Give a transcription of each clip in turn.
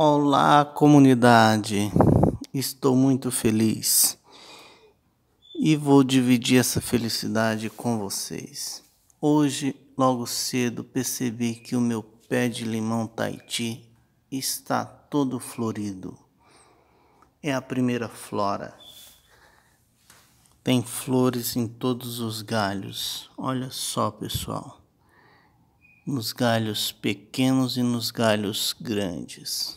Olá, comunidade. Estou muito feliz e vou dividir essa felicidade com vocês. Hoje, logo cedo, percebi que o meu pé de limão Tahiti está todo florido. É a primeira flora. Tem flores em todos os galhos. Olha só, pessoal. Nos galhos pequenos e nos galhos grandes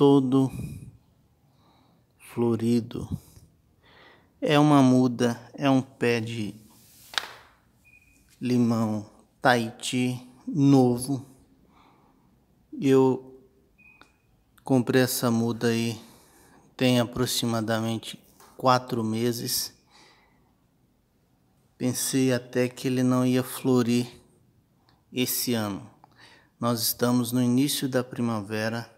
todo florido. É uma muda, é um pé de limão Tahiti novo. Eu comprei essa muda aí tem aproximadamente quatro meses. Pensei até que ele não ia florir esse ano. Nós estamos no início da primavera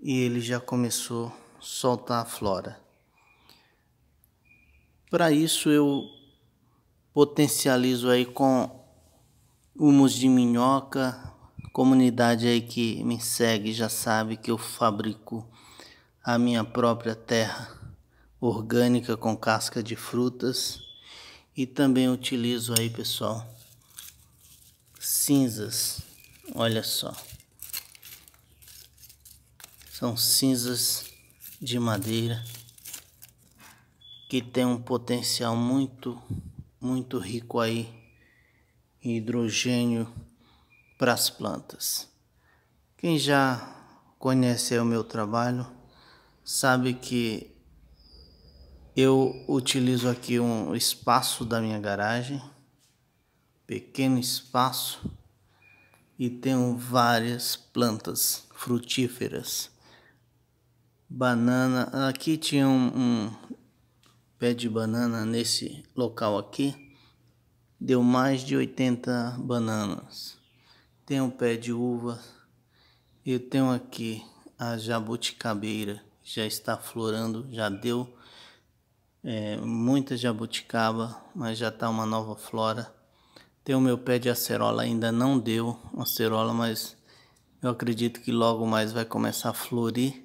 e ele já começou a soltar a flora. Para isso eu potencializo aí com humus de minhoca. comunidade aí que me segue já sabe que eu fabrico a minha própria terra orgânica com casca de frutas e também utilizo aí, pessoal, cinzas. Olha só. São cinzas de madeira que tem um potencial muito, muito rico aí em hidrogênio para as plantas. Quem já conhece o meu trabalho sabe que eu utilizo aqui um espaço da minha garagem, pequeno espaço, e tenho várias plantas frutíferas banana. Aqui tinha um, um pé de banana nesse local aqui. Deu mais de 80 bananas. Tem um pé de uva. Eu tenho aqui a jabuticabeira. Já está florando, já deu é, muita jabuticaba, mas já está uma nova flora. Tem o meu pé de acerola, ainda não deu acerola, mas eu acredito que logo mais vai começar a florir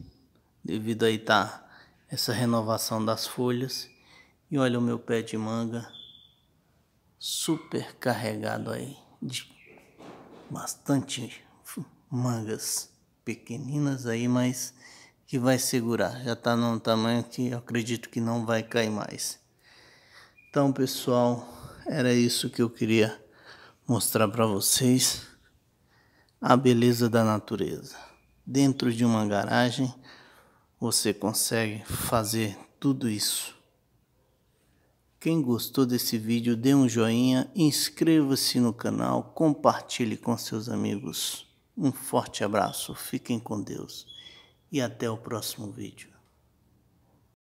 devido aí tá essa renovação das folhas. E olha o meu pé de manga super carregado aí de bastante mangas pequeninas aí, mas que vai segurar. Já está num tamanho que eu acredito que não vai cair mais. Então, pessoal, era isso que eu queria mostrar para vocês. A beleza da natureza. Dentro de uma garagem, você consegue fazer tudo isso. Quem gostou desse vídeo, dê um joinha, inscreva-se no canal, compartilhe com seus amigos. Um forte abraço, fiquem com Deus e até o próximo vídeo.